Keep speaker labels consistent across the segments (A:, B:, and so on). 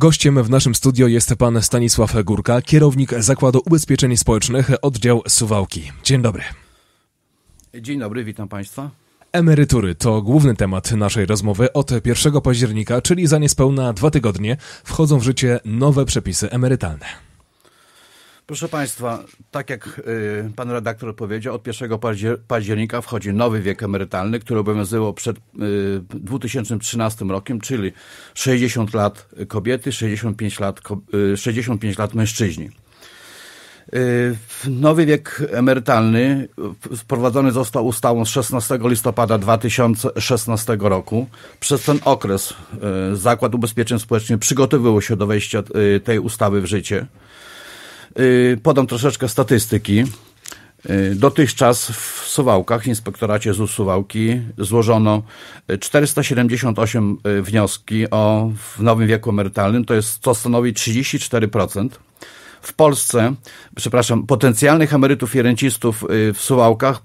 A: Gościem w naszym studio jest pan Stanisław Górka, kierownik Zakładu Ubezpieczeń Społecznych, oddział Suwałki. Dzień dobry.
B: Dzień dobry, witam państwa.
A: Emerytury to główny temat naszej rozmowy. Od 1 października, czyli za niespełna dwa tygodnie, wchodzą w życie nowe przepisy emerytalne.
B: Proszę Państwa, tak jak y, pan redaktor powiedział, od 1 października wchodzi nowy wiek emerytalny, który obowiązywał przed 2013 y, rokiem, czyli 60 lat kobiety, 65 lat, 65 y, lat mężczyźni. Nowy wiek emerytalny wprowadzony został ustawą z 16 listopada 2016 roku. Przez ten okres Zakład Ubezpieczeń Społecznych przygotowywał się do wejścia tej ustawy w życie. Y, podam troszeczkę statystyki. Y, dotychczas w Suwałkach, w inspektoracie ZUS Suwałki, złożono 478 y, wnioski o w nowym wieku emerytalnym, to jest co stanowi 34% w Polsce, przepraszam, potencjalnych emerytów i rencistów y, w Suwałkach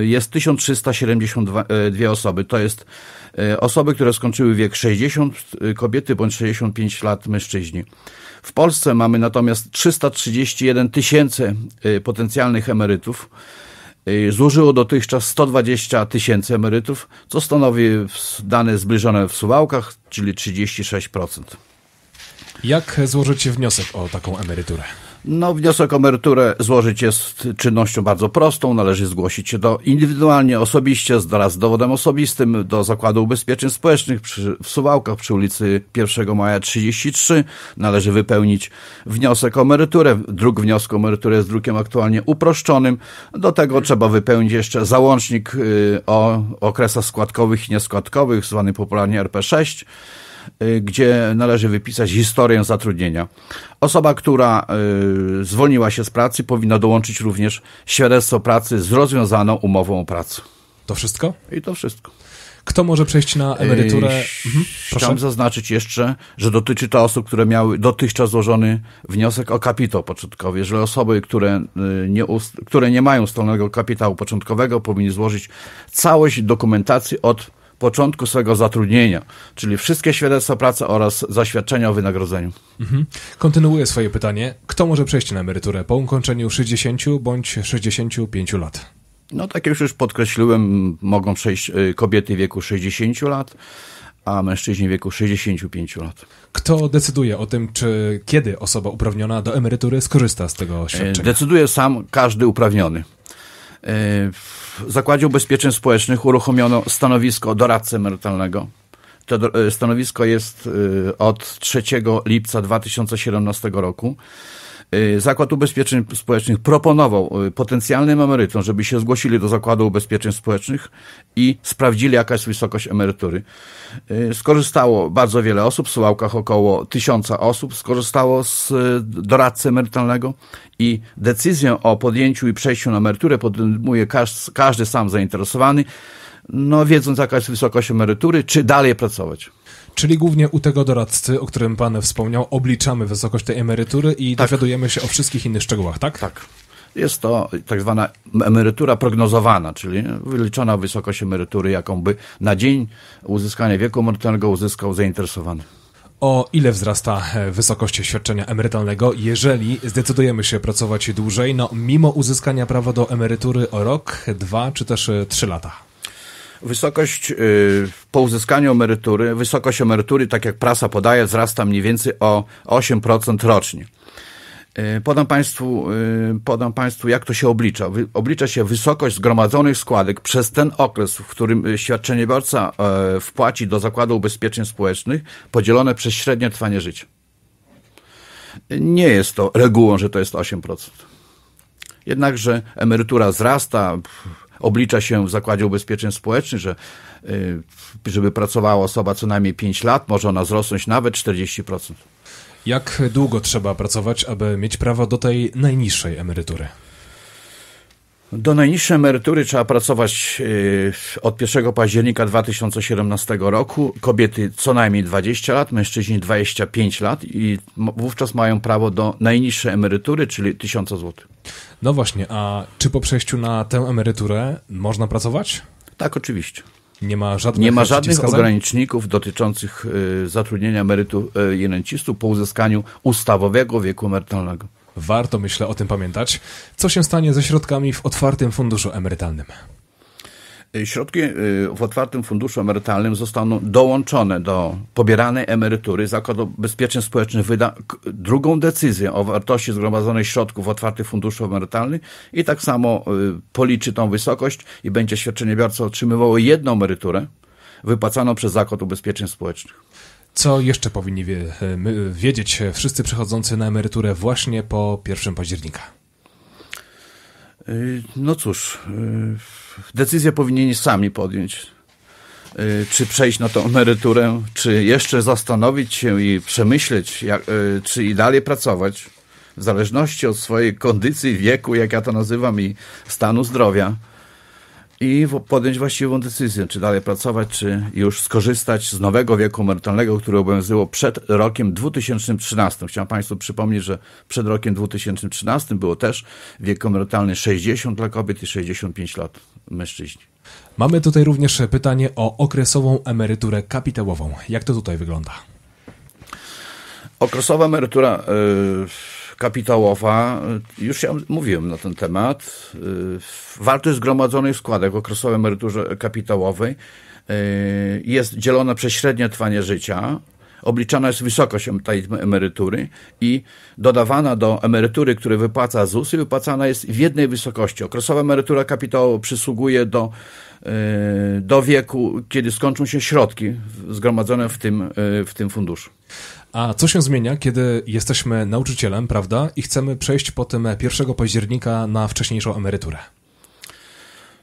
B: y, jest 1372 y, osoby. To jest osoby, które skończyły wiek 60, kobiety bądź 65 lat mężczyźni. W Polsce mamy natomiast 331 tysięcy potencjalnych emerytów. Zużyło dotychczas 120 tysięcy emerytów, co stanowi dane zbliżone w Suwałkach, czyli 36%.
A: Jak złożyć wniosek o taką emeryturę?
B: No, wniosek o emeryturę złożyć jest czynnością bardzo prostą. Należy zgłosić się do indywidualnie, osobiście, wraz z dowodem osobistym do Zakładu Ubezpieczeń Społecznych przy, w Suwałkach przy ulicy 1 Maja 33. Należy wypełnić wniosek o emeryturę. Druk wniosku o emeryturę jest drukiem aktualnie uproszczonym. Do tego trzeba wypełnić jeszcze załącznik y, o okresach składkowych i nieskładkowych, zwany popularnie RP6 Y, gdzie należy wypisać historię zatrudnienia. Osoba, która y, zwolniła się z pracy, powinna dołączyć również świadectwo pracy z rozwiązaną umową o pracę. To wszystko? I to wszystko.
A: Kto może przejść na emeryturę? Mhm, Chciałbym
B: zaznaczyć jeszcze, że dotyczy to osób, które miały dotychczas złożony wniosek o kapitał początkowy. Jeżeli osoby, które y, nie, które nie mają stalonego kapitału początkowego, powinny złożyć całość dokumentacji od początku swojego zatrudnienia, czyli wszystkie świadectwa pracy oraz zaświadczenia o wynagrodzeniu.
A: Mhm. Kontynuuję swoje pytanie. Kto może przejść na emeryturę po ukończeniu 60 bądź 65 lat?
B: No tak jak już podkreśliłem, mogą przejść y, kobiety wieku 60 lat, a mężczyźni wieku 65 lat.
A: Kto decyduje o tym, czy kiedy osoba uprawniona do emerytury skorzysta z tego y, świadczenia?
B: Decyduje sam każdy uprawniony. W Zakładzie Ubezpieczeń Społecznych uruchomiono stanowisko doradcy emerytalnego. To e, stanowisko jest e, od 3 lipca 2017 roku. Y, Zakład Ubezpieczeń Społecznych proponował y, potencjalnym emerytom, żeby się zgłosili do Zakładu Ubezpieczeń Społecznych i sprawdzili, jaka jest wysokość emerytury. Y, skorzystało bardzo wiele osób, w Sułałkach około tysiąca osób skorzystało z doradcy emerytalnego i decyzję o podjęciu i przejściu na emeryturę podejmuje każdy sam zainteresowany, no wiedząc, jaka jest wysokość emerytury,
A: czy dalej pracować. Czyli głównie u tego doradcy, o którym Pan wspomniał, obliczamy wysokość tej emerytury i tak. dowiadujemy się o wszystkich innych szczegółach, tak? Tak.
B: Jest to tak zwana emerytura prognozowana, czyli wyliczona wysokość emerytury, jaką by na dzień uzyskania wieku emerytalnego uzyskał zainteresowany.
A: O ile wzrasta e, wysokość świadczenia emerytalnego, jeżeli zdecydujemy się pracować dłużej, no mimo uzyskania prawa do emerytury o rok, dwa czy też e, trzy lata?
B: wysokość y, po uzyskaniu emerytury, wysokość emerytury, tak jak prasa podaje, wzrasta mniej więcej o 8% rocznie. Y, podam państwu, y, podam państwu, jak to się oblicza. Oblicza się wysokość zgromadzonych składek przez ten okres, w którym świadczeniobiorca e, wpłaci do Zakładu Ubezpieczeń Społecznych, podzielone przez średnie trwanie życia. Nie jest to regułą, że to jest 8%. Jednakże emerytura wzrasta, Oblicza się w Zakładzie Ubezpieczeń Społecznych, że y, żeby pracowała osoba co najmniej 5 lat, może ona wzrosnąć nawet 40%.
A: Jak długo trzeba pracować, aby mieć prawo do tej najniższej emerytury?
B: Do najniższej emerytury trzeba pracować y, od 1 października 2017 roku. Kobiety co najmniej 20 lat, mężczyźni 25 lat i wówczas mają prawo do najniższej emerytury, czyli 1000 zł.
A: No właśnie, a czy po przejściu na tę emeryturę można pracować? Tak, oczywiście. Nie ma żadnych, nie ma żadnych
B: ograniczników dotyczących y, zatrudnienia emerytu y, i rencistów po uzyskaniu
A: ustawowego wieku emerytalnego. Warto, myślę, o tym pamiętać. Co się stanie ze środkami w otwartym funduszu emerytalnym?
B: Y, środki y, w otwartym funduszu emerytalnym zostaną dołączone do pobieranej emerytury. Zakład Ubezpieczeń Społecznych wyda drugą decyzję o wartości zgromadzonych środków w otwartym funduszu emerytalnym i tak samo y, policzy tą wysokość i będzie świadczeniobiorca otrzymywało jedną emeryturę wypłacaną
A: przez Zakład Ubezpieczeń Społecznych. Co jeszcze powinni wiedzieć wszyscy przechodzący na emeryturę właśnie po 1 października? Y, no
B: cóż, y, decyzję powinni sami podjąć. Y, czy przejść na tą emeryturę, czy jeszcze zastanowić się i przemyśleć, jak, czy i dalej pracować, w zależności od swojej kondycji, wieku, jak ja to nazywam, i stanu zdrowia i podjąć właściwą decyzję, czy dalej pracować, czy już skorzystać z nowego wieku emerytalnego, które obowiązywało przed rokiem 2013. Chciałem Państwu przypomnieć, że przed rokiem 2013 było też wiek emerytalny 60 dla kobiet
A: i 65 lat mężczyźni. Mamy tutaj również pytanie o okresową emeryturę kapitałową. Jak to tutaj wygląda?
B: Okresowa emerytura. Yy kapitałowa. Już ja mówiłem na ten temat. Wartość zgromadzonych składek okresowej emeryturze kapitałowej y, jest dzielona przez średnie trwanie życia obliczana jest wysokość tej emerytury i dodawana do emerytury, które wypłaca ZUS, i wypłacana jest w jednej wysokości. Okresowa emerytura kapitałowa przysługuje do, e, do wieku, kiedy skończą się środki zgromadzone w tym, e, w tym funduszu.
A: A co się zmienia, kiedy jesteśmy nauczycielem, prawda, i chcemy przejść po tym 1 października na wcześniejszą emeryturę?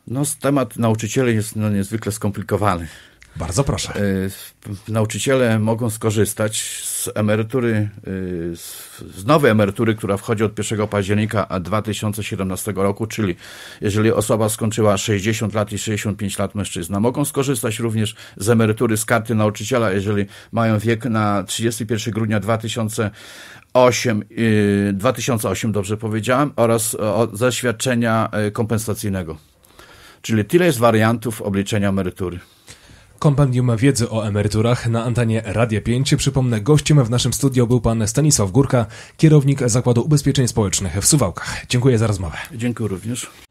B: No, temat nauczycieli jest no, niezwykle skomplikowany. Bardzo proszę. E, nauczyciele mogą skorzystać z emerytury, e, z nowej emerytury, która wchodzi od 1 października 2017 roku, czyli jeżeli osoba skończyła 60 lat i 65 lat mężczyzna, mogą skorzystać również z emerytury z karty nauczyciela, jeżeli mają wiek na 31 grudnia 2008, 2008, e, dobrze powiedziałem, oraz ze kompensacyjnego. Czyli tyle jest wariantów obliczenia emerytury.
A: Kompendium Wiedzy o Emeryturach na antenie Radia 5. Przypomnę, gościem w naszym studio był pan Stanisław Górka, kierownik Zakładu Ubezpieczeń Społecznych w Suwałkach. Dziękuję za rozmowę. Dziękuję również.